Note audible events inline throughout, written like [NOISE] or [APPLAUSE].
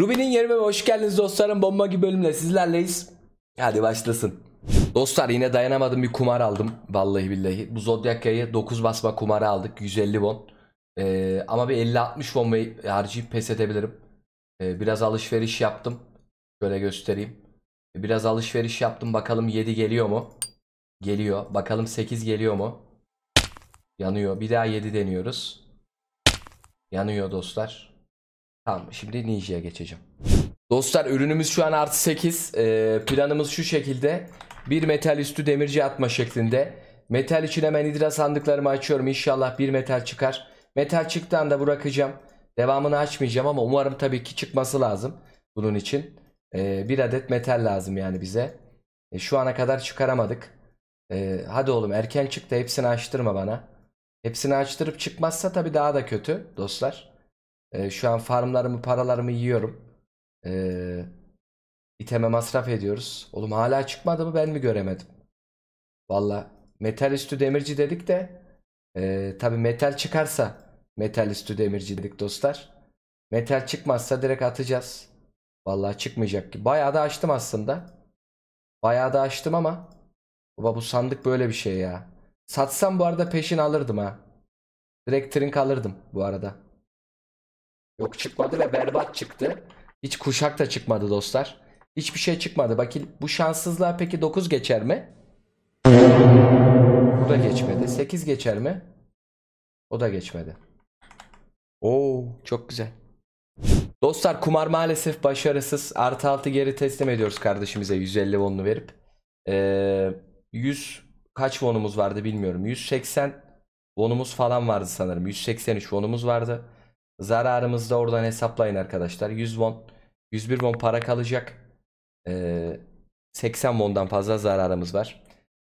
Ruby'nin yerime hoş geldiniz dostlarım. Bomba gibi bölümle sizlerleyiz. Hadi başlasın. Dostlar yine dayanamadım bir kumar aldım. Vallahi billahi. Bu Zodiac yayı 9 basma kumarı aldık. 150 won. Ee, ama bir 50-60 won harcayıp pes edebilirim. Ee, biraz alışveriş yaptım. Şöyle göstereyim. Ee, biraz alışveriş yaptım. Bakalım 7 geliyor mu? Geliyor. Bakalım 8 geliyor mu? Yanıyor. Bir daha 7 deniyoruz. Yanıyor dostlar. Tamam şimdi Ninja'ya geçeceğim. Dostlar ürünümüz şu an artı 8. Ee, planımız şu şekilde. Bir metal üstü demirci atma şeklinde. Metal için hemen hidra sandıklarımı açıyorum. İnşallah bir metal çıkar. Metal çıktığı da bırakacağım. Devamını açmayacağım ama umarım tabii ki çıkması lazım. Bunun için. Ee, bir adet metal lazım yani bize. E, şu ana kadar çıkaramadık. Ee, hadi oğlum erken çıktı. hepsini açtırma bana. Hepsini açtırıp çıkmazsa tabii daha da kötü dostlar. Ee, şu an farmlarımı paralarımı yiyorum. E, iteme masraf ediyoruz. Oğlum hala çıkmadı mı ben mi göremedim? Valla metal üstü demirci dedik de e, tabi metal çıkarsa metal üstü demirci dedik dostlar. Metal çıkmazsa direkt atacağız. Valla çıkmayacak ki. Bayağı da açtım aslında. Bayağı da açtım ama baba bu sandık böyle bir şey ya. Satsam bu arada peşin alırdım ha. Direkt trink alırdım bu arada. Yok çıkmadı ve berbat çıktı. Hiç kuşak da çıkmadı dostlar. Hiçbir şey çıkmadı. Bakın bu şanssızlığa peki 9 geçer mi? Bu da geçmedi. 8 geçer mi? O da geçmedi. Oo çok güzel. Dostlar kumar maalesef başarısız. Artı altı geri teslim ediyoruz kardeşimize 150 won'u verip. Ee, 100 kaç won'umuz vardı bilmiyorum. 180 won'umuz falan vardı sanırım. 183 won'umuz vardı. Zararımızı da oradan hesaplayın arkadaşlar. 100 won, 101 won para kalacak. Ee, 80 won'dan fazla zararımız var.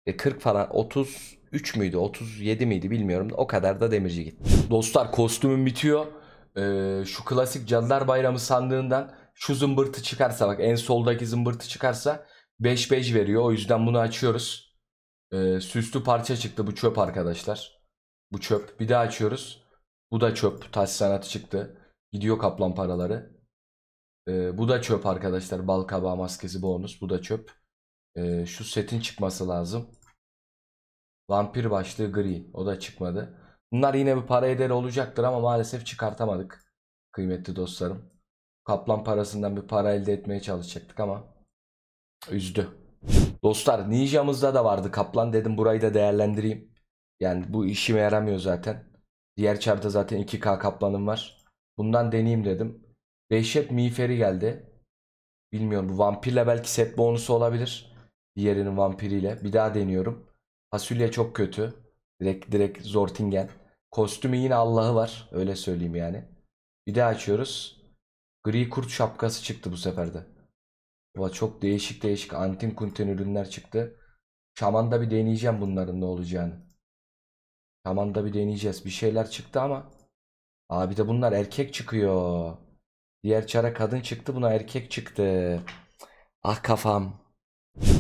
E 40 falan 33 müydü 37 miydi bilmiyorum. O kadar da demirci git. Dostlar kostümüm bitiyor. Ee, şu klasik Cadılar Bayramı sandığından şu zımbırtı çıkarsa bak en soldaki zımbırtı çıkarsa 5 5 veriyor. O yüzden bunu açıyoruz. Ee, süslü parça çıktı bu çöp arkadaşlar. Bu çöp. Bir daha açıyoruz. Bu da çöp. Taş sanatı çıktı. Gidiyor kaplan paraları. Ee, bu da çöp arkadaşlar. Bal kabağı maskesi bonus. Bu da çöp. Ee, şu setin çıkması lazım. Vampir başlığı gri. O da çıkmadı. Bunlar yine bir para ederi olacaktır ama maalesef çıkartamadık. Kıymetli dostlarım. Kaplan parasından bir para elde etmeye çalışacaktık ama üzdü. Dostlar ninjamızda da vardı kaplan dedim burayı da değerlendireyim. Yani bu işime yaramıyor zaten. Diğer çarda zaten 2K kaplanım var. Bundan deneyeyim dedim. Dehşet miğferi geldi. Bilmiyorum bu vampirle belki set bonusu olabilir. Diğerinin vampiriyle. Bir daha deniyorum. Fasulye çok kötü. Direkt direkt Zortingen. Kostümü yine Allah'ı var. Öyle söyleyeyim yani. Bir daha açıyoruz. Gri kurt şapkası çıktı bu seferde. de. çok değişik değişik antin kuntin ürünler çıktı. Şaman'da bir deneyeceğim bunların ne olacağını. Tamam da bir deneyeceğiz. Bir şeyler çıktı ama. Abi de bunlar erkek çıkıyor. Diğer çara kadın çıktı buna erkek çıktı. Ah kafam.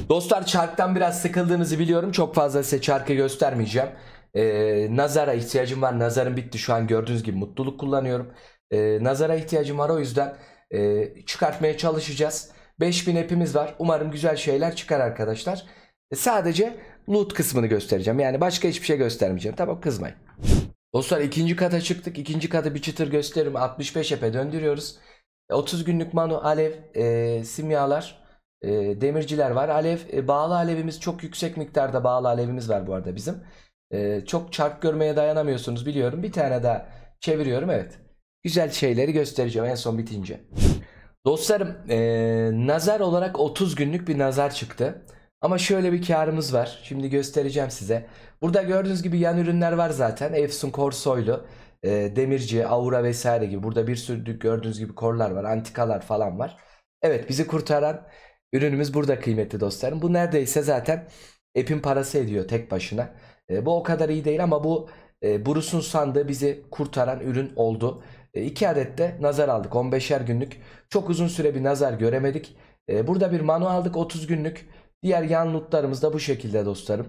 Dostlar çarktan biraz sıkıldığınızı biliyorum. Çok fazla size çarkı göstermeyeceğim. Ee, nazara ihtiyacım var. Nazarım bitti şu an gördüğünüz gibi mutluluk kullanıyorum. Ee, nazara ihtiyacım var o yüzden e, çıkartmaya çalışacağız. 5000 hepimiz var. Umarım güzel şeyler çıkar arkadaşlar. E, sadece loot kısmını göstereceğim. Yani başka hiçbir şey göstermeyeceğim. Tamam kızmayın. Dostlar ikinci kata çıktık. İkinci kata bir çıtır gösteririm. 65 epe döndürüyoruz. 30 e, günlük manu alev e, simyalar e, demirciler var. Alev e, bağlı alevimiz çok yüksek miktarda bağlı alevimiz var bu arada bizim. E, çok çarp görmeye dayanamıyorsunuz biliyorum. Bir tane daha çeviriyorum evet. Güzel şeyleri göstereceğim en son bitince. Dostlarım e, nazar olarak 30 günlük bir nazar çıktı. Ama şöyle bir karımız var. Şimdi göstereceğim size. Burada gördüğünüz gibi yan ürünler var zaten. Efsun Korsoylu, e, Demirci, Aura vesaire gibi. Burada bir sürü gördüğünüz gibi korlar var. Antikalar falan var. Evet bizi kurtaran ürünümüz burada kıymetli dostlarım. Bu neredeyse zaten epin parası ediyor tek başına. E, bu o kadar iyi değil ama bu e, Bruce'un sandığı bizi kurtaran ürün oldu. E, iki adet de nazar aldık 15'er günlük. Çok uzun süre bir nazar göremedik. E, burada bir manu aldık 30 günlük. Diğer yan lootlarımız da bu şekilde dostlarım.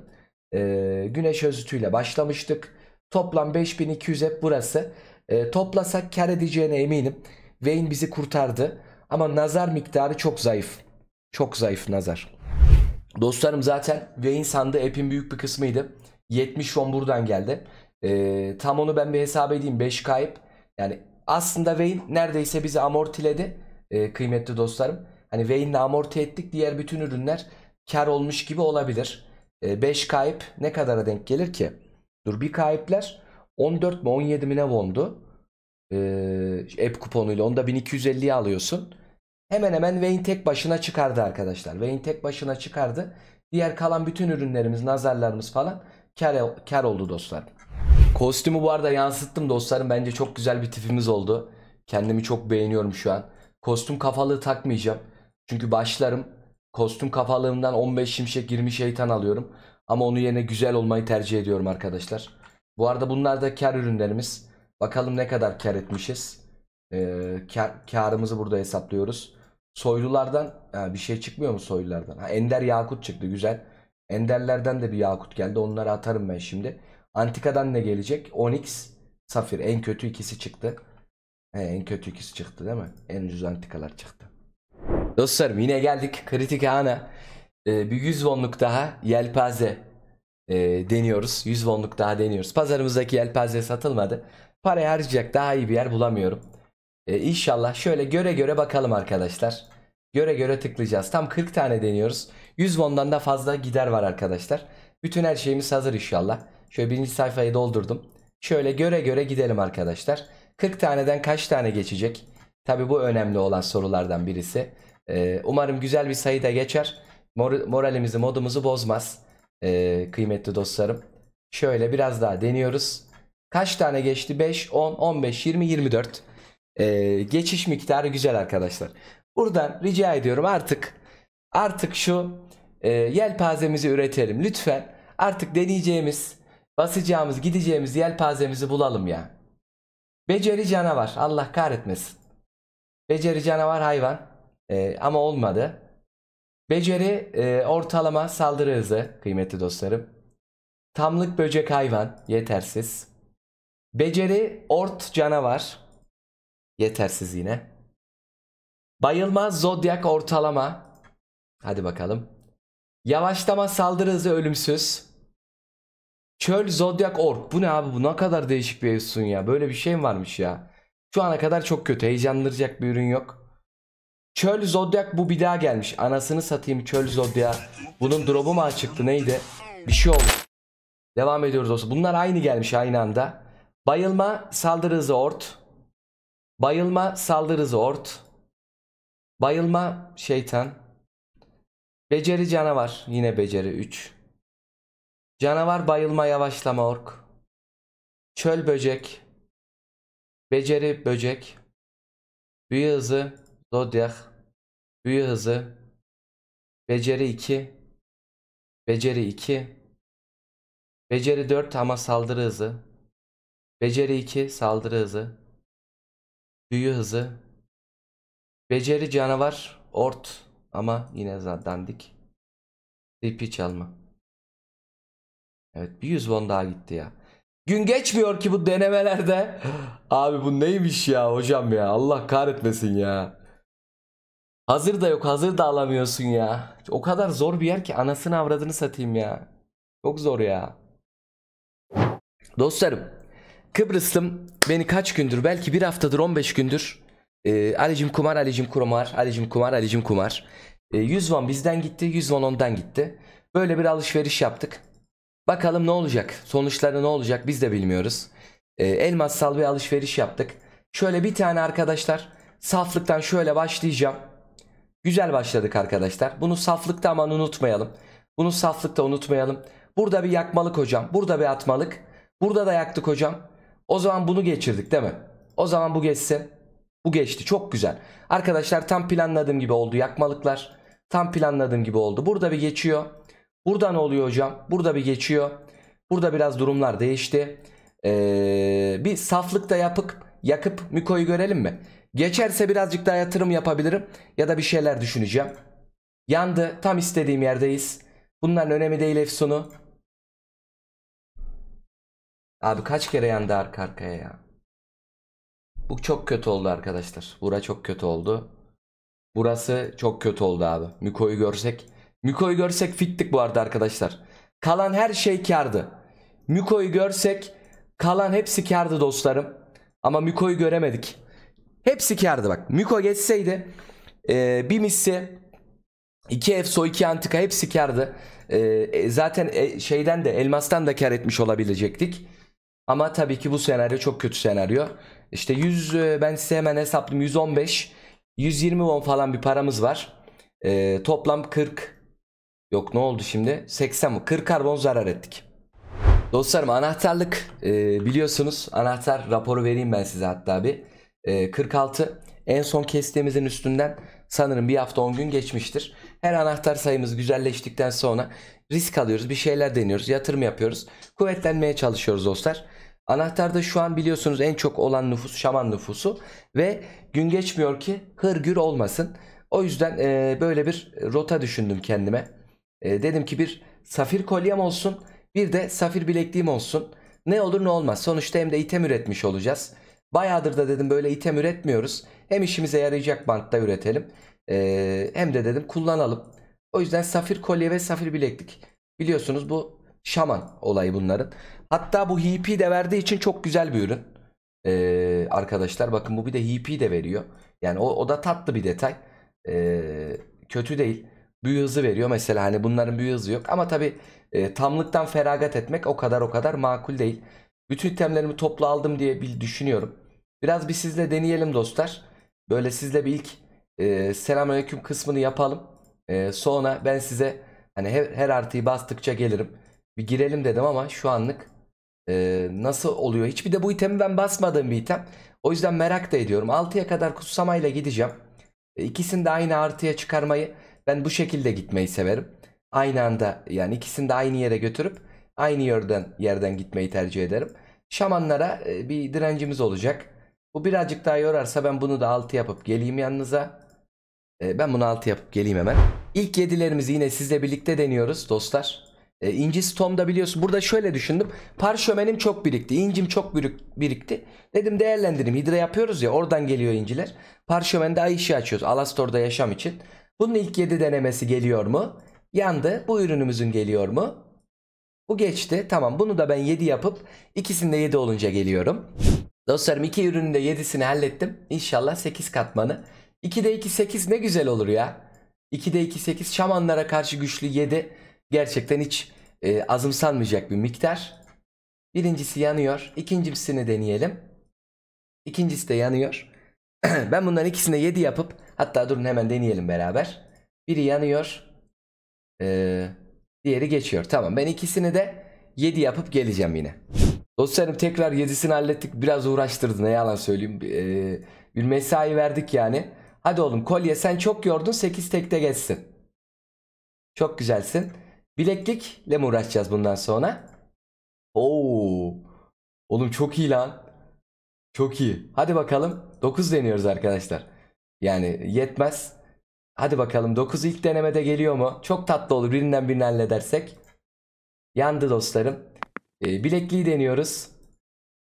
Ee, güneş özütüyle başlamıştık. Toplam 5200 hep burası. Ee, toplasak kar edeceğine eminim. Wayne bizi kurtardı. Ama nazar miktarı çok zayıf. Çok zayıf nazar. Dostlarım zaten Wayne sandığı app'in büyük bir kısmıydı. 70 won buradan geldi. Ee, tam onu ben bir hesap edeyim. 5 kayıp. Yani aslında Wayne neredeyse bizi amortiledi. Ee, kıymetli dostlarım. Hani Wayne'le amorti ettik. Diğer bütün ürünler kar olmuş gibi olabilir. 5 e, kayıp ne kadara denk gelir ki? Dur bir kayıpler 14 mi 17 mi ne wondu? Ee, app kuponuyla onda 1250'ye alıyorsun. Hemen hemen Wayne tek başına çıkardı arkadaşlar. Wayne tek başına çıkardı. Diğer kalan bütün ürünlerimiz, nazarlarımız falan kar, kar oldu dostlar. Kostümü bu arada yansıttım dostlarım. Bence çok güzel bir tipimiz oldu. Kendimi çok beğeniyorum şu an. Kostüm kafalığı takmayacağım. Çünkü başlarım Kostüm kafalığımdan 15 şimşek 20 şeytan alıyorum. Ama onun yerine güzel olmayı tercih ediyorum arkadaşlar. Bu arada bunlar da kar ürünlerimiz. Bakalım ne kadar kar etmişiz. Ee, kar, karımızı burada hesaplıyoruz. Soylulardan ha, bir şey çıkmıyor mu soylulardan? Ha, Ender Yakut çıktı güzel. Enderlerden de bir Yakut geldi. Onları atarım ben şimdi. Antikadan ne gelecek? Onyx, Safir. En kötü ikisi çıktı. He, en kötü ikisi çıktı değil mi? En ucuz antikalar çıktı. Dostlarım yine geldik kritik ana. Ee, bir 100 wonluk daha yelpaze e, deniyoruz. 100 wonluk daha deniyoruz. Pazarımızdaki yelpaze satılmadı. Parayı harcayacak daha iyi bir yer bulamıyorum. Ee, inşallah şöyle göre göre bakalım arkadaşlar. Göre göre tıklayacağız. Tam 40 tane deniyoruz. 100 wondan da fazla gider var arkadaşlar. Bütün her şeyimiz hazır inşallah. Şöyle birinci sayfayı doldurdum. Şöyle göre göre gidelim arkadaşlar. 40 taneden kaç tane geçecek? Tabi bu önemli olan sorulardan birisi. Ee, umarım güzel bir sayıda geçer. Mor moralimizi, modumuzu bozmaz. Ee, kıymetli dostlarım. Şöyle biraz daha deniyoruz. Kaç tane geçti? 5, 10, 15, 20, 24. Ee, geçiş miktarı güzel arkadaşlar. Buradan rica ediyorum artık artık şu e, yelpazemizi üretelim. Lütfen artık deneyeceğimiz, basacağımız, gideceğimiz yelpazemizi bulalım ya. Beceri canavar. Allah kahretmesin. Beceri canavar hayvan. E, ama olmadı. Beceri e, ortalama saldırı hızı kıymetli dostlarım. Tamlık böcek hayvan yetersiz. Beceri ort canavar yetersiz yine. Bayılma zodyak ortalama. Hadi bakalım. Yavaşlama saldırı hızı ölümsüz. Çöl zodyak ork. Bu ne abi bu ne kadar değişik bir evsun ya. Böyle bir şey mi varmış ya. Şu ana kadar çok kötü heyecanlandıracak bir ürün yok. Çöl Zodyak bu bir daha gelmiş. Anasını satayım Çöl Zodyak. Bunun drop'u mu çıktı? neydi? Bir şey oldu. Devam ediyoruz dostum. Bunlar aynı gelmiş aynı anda. Bayılma saldırı hızı ort. Bayılma saldırı hızı ort. Bayılma şeytan. Beceri canavar. Yine beceri 3. Canavar bayılma yavaşlama ork. Çöl böcek. Beceri böcek. Büyü hızı Zodiac, büyü hızı, beceri 2, beceri 2, beceri 4 ama saldırı hızı, beceri 2 saldırı hızı, büyü hızı, beceri canavar, ort ama yine dandik, CP çalma. Evet bir 100 won daha gitti ya. Gün geçmiyor ki bu denemelerde. [GASPS] Abi bu neymiş ya hocam ya Allah kahretmesin ya. Hazır da yok hazır da alamıyorsun ya. O kadar zor bir yer ki anasını avradını satayım ya. Çok zor ya. Dostlarım Kıbrıslım beni kaç gündür belki bir haftadır 15 gündür e, Alicim Kumar Alicim Kumar Alicim Kumar Alicim Kumar e, 100 bizden gitti 100 ondan gitti. Böyle bir alışveriş yaptık. Bakalım ne olacak sonuçları ne olacak biz de bilmiyoruz. E, elmassal bir alışveriş yaptık. Şöyle bir tane arkadaşlar saflıktan şöyle başlayacağım. Güzel başladık arkadaşlar. Bunu saflıkta aman unutmayalım. Bunu saflıkta unutmayalım. Burada bir yakmalık hocam. Burada bir atmalık. Burada da yaktık hocam. O zaman bunu geçirdik değil mi? O zaman bu geçsin. Bu geçti. Çok güzel. Arkadaşlar tam planladığım gibi oldu yakmalıklar. Tam planladığım gibi oldu. Burada bir geçiyor. Burada ne oluyor hocam? Burada bir geçiyor. Burada biraz durumlar değişti. Ee, bir saflıkta yapıp yakıp Miko'yu görelim mi? Geçerse birazcık daha yatırım yapabilirim ya da bir şeyler düşüneceğim. Yandı. Tam istediğim yerdeyiz. Bunların önemi değil Efsun'u. Abi kaç kere yandı arka arkaya ya. Bu çok kötü oldu arkadaşlar. Bura çok kötü oldu. Burası çok kötü oldu abi. Miko'yu görsek. Miko'yu görsek fittik bu arada arkadaşlar. Kalan her şey kardı. Miko'yu görsek kalan hepsi kardı dostlarım. Ama Miko'yu göremedik. Hepsi kardı bak. Miko geçseydi e, bir missi 2 EFSO iki Antika hepsi kardı. E, e, zaten e, şeyden de elmastan da kar etmiş olabilecektik. Ama tabii ki bu senaryo çok kötü senaryo. İşte 100 e, ben size hemen hesapladım 115 120 won falan bir paramız var. E, toplam 40 yok ne oldu şimdi 80 mi 40 karbon zarar ettik. Dostlarım anahtarlık e, biliyorsunuz anahtar raporu vereyim ben size hatta bir. 46 e, en son kestiğimizin üstünden sanırım bir hafta 10 gün geçmiştir. Her anahtar sayımız güzelleştikten sonra risk alıyoruz, bir şeyler deniyoruz, yatırım yapıyoruz. Kuvvetlenmeye çalışıyoruz dostlar. Anahtarda şu an biliyorsunuz en çok olan nüfus Şaman nüfusu ve gün geçmiyor ki hırgür olmasın. O yüzden e, böyle bir rota düşündüm kendime. E, dedim ki bir safir kolyem olsun bir de safir bilekliğim olsun. Ne olur ne olmaz sonuçta hem de item üretmiş olacağız. Bayağıdır da dedim böyle item üretmiyoruz. Hem işimize yarayacak bantta üretelim. Ee, hem de dedim kullanalım. O yüzden safir kolye ve safir bileklik. Biliyorsunuz bu şaman olayı bunların. Hatta bu HP de verdiği için çok güzel bir ürün. Ee, arkadaşlar bakın bu bir de HP de veriyor. Yani o, o da tatlı bir detay. Ee, kötü değil. Büyü hızı veriyor mesela hani bunların büyü hızı yok. Ama tabi e, tamlıktan feragat etmek o kadar o kadar makul değil. Bütün itemlerimi toplu aldım diye bir düşünüyorum. Biraz bir sizle deneyelim dostlar. Böyle sizle bir ilk e, selamünaleyküm kısmını yapalım. E, sonra ben size hani her, her artıyı bastıkça gelirim. Bir girelim dedim ama şu anlık e, nasıl oluyor? Hiçbir de bu itemi ben basmadığım bir item. O yüzden merak da ediyorum. 6'ya kadar kutsamayla gideceğim. E, ikisini de aynı artıya çıkarmayı ben bu şekilde gitmeyi severim. Aynı anda yani ikisini de aynı yere götürüp aynı yerden yerden gitmeyi tercih ederim. Şamanlara e, bir direncimiz olacak. Bu birazcık daha yorarsa ben bunu da 6 yapıp geleyim yanınıza. Ee, ben bunu 6 yapıp geleyim hemen. İlk yedilerimizi yine sizle birlikte deniyoruz dostlar. Ee, inci stomda biliyorsun. Burada şöyle düşündüm. Parşömenim çok birikti. İncim çok birikti. Dedim değerlendireyim. Hidra yapıyoruz ya oradan geliyor inciler. Parşömende ay işi açıyoruz. Alastor'da yaşam için. Bunun ilk 7 denemesi geliyor mu? Yandı. Bu ürünümüzün geliyor mu? Bu geçti. Tamam bunu da ben 7 yapıp ikisinde 7 olunca geliyorum. Dostlarım iki üründe 7'sini hallettim. İnşallah 8 katmanı. 2'de 2 8 ne güzel olur ya. 2'de 2 8 şamanlara karşı güçlü 7. Gerçekten hiç e, azımsanmayacak bir miktar. Birincisi yanıyor. İkincisini deneyelim. İkincisi de yanıyor. [CLEARS THROAT] ben bunların ikisine 7 yapıp hatta durun hemen deneyelim beraber. Biri yanıyor. Ee, diğeri geçiyor. Tamam ben ikisini de 7 yapıp geleceğim yine. Dostlarım tekrar yedisini hallettik. Biraz uğraştırdı ne yalan söyleyeyim. Ee, bir mesai verdik yani. Hadi oğlum kolye sen çok yordun 8 tekte geçsin. Çok güzelsin. Bileklikle mi uğraşacağız bundan sonra? Oo. Oğlum çok iyi lan. Çok iyi. Hadi bakalım. 9 deniyoruz arkadaşlar. Yani yetmez. Hadi bakalım 9 ilk denemede geliyor mu? Çok tatlı olur birinden birini halledersek. Yandı dostlarım. E, bilekliği deniyoruz.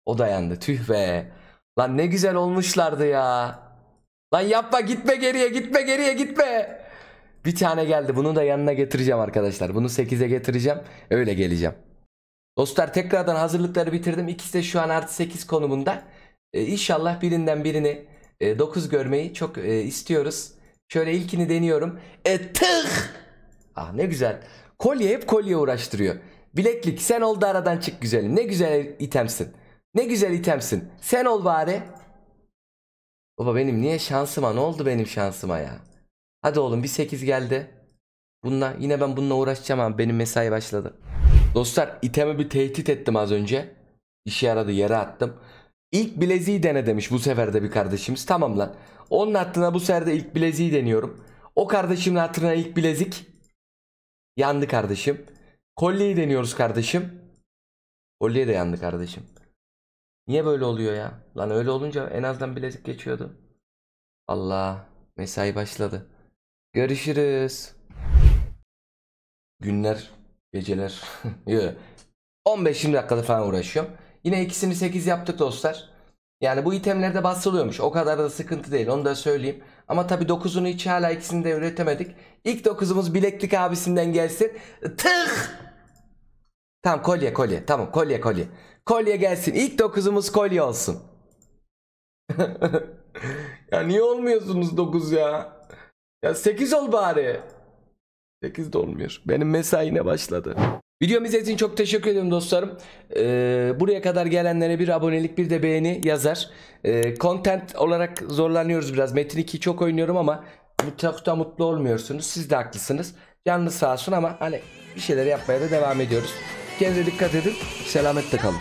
O dayandı. Tüh be. Lan ne güzel olmuşlardı ya. Lan yapma gitme geriye gitme geriye gitme. Bir tane geldi. Bunu da yanına getireceğim arkadaşlar. Bunu 8'e getireceğim. Öyle geleceğim. Dostlar tekrardan hazırlıkları bitirdim. İkisi de şu an artı 8 konumunda. Ee, inşallah birinden birini e, 9 görmeyi çok e, istiyoruz. Şöyle ilkini deniyorum. E tık. Ah ne güzel. Kolye hep kolye uğraştırıyor. Bileklik sen ol da aradan çık güzelim. Ne güzel itemsin. Ne güzel itemsin. Sen ol bari. Baba benim niye şansıma ne oldu benim şansıma ya. Hadi oğlum bir 8 geldi. Bununla yine ben bununla uğraşacağım abi benim mesai başladı. Dostlar itemi bir tehdit ettim az önce. İşe yaradı yere attım. İlk bileziği dene demiş bu sefer de bir kardeşimiz. Tamam lan. Onun hattına bu sefer de ilk bileziği deniyorum. O kardeşimin hatırına ilk bilezik. Yandı kardeşim. Kolyeyi deniyoruz kardeşim. Kolye de yandı kardeşim. Niye böyle oluyor ya? Lan öyle olunca en azından bilezik geçiyordu. Allah mesai başladı. Görüşürüz. Günler, geceler. 15-20 [LAUGHS] dakikada falan uğraşıyorum. Yine ikisini 8 yaptık dostlar. Yani bu itemlerde basılıyormuş. O kadar da sıkıntı değil. Onu da söyleyeyim. Ama tabi 9'unu hiç hala ikisini de üretemedik. İlk 9'umuz bileklik abisinden gelsin. Tık! Tamam kolye kolye. Tamam kolye kolye. Kolye gelsin. İlk dokuzumuz kolye olsun. [LAUGHS] ya niye olmuyorsunuz dokuz ya? Ya sekiz ol bari. Sekiz de olmuyor. Benim mesaine başladı. Videomu izlediğiniz için çok teşekkür ederim dostlarım. Ee, buraya kadar gelenlere bir abonelik bir de beğeni yazar. Ee, content olarak zorlanıyoruz biraz. Metin 2'yi çok oynuyorum ama çok da mutlu olmuyorsunuz. Siz de haklısınız. Canlı sağ olsun ama hani bir şeyler yapmaya da devam ediyoruz. Kendinize dikkat edin. Selametle kalın.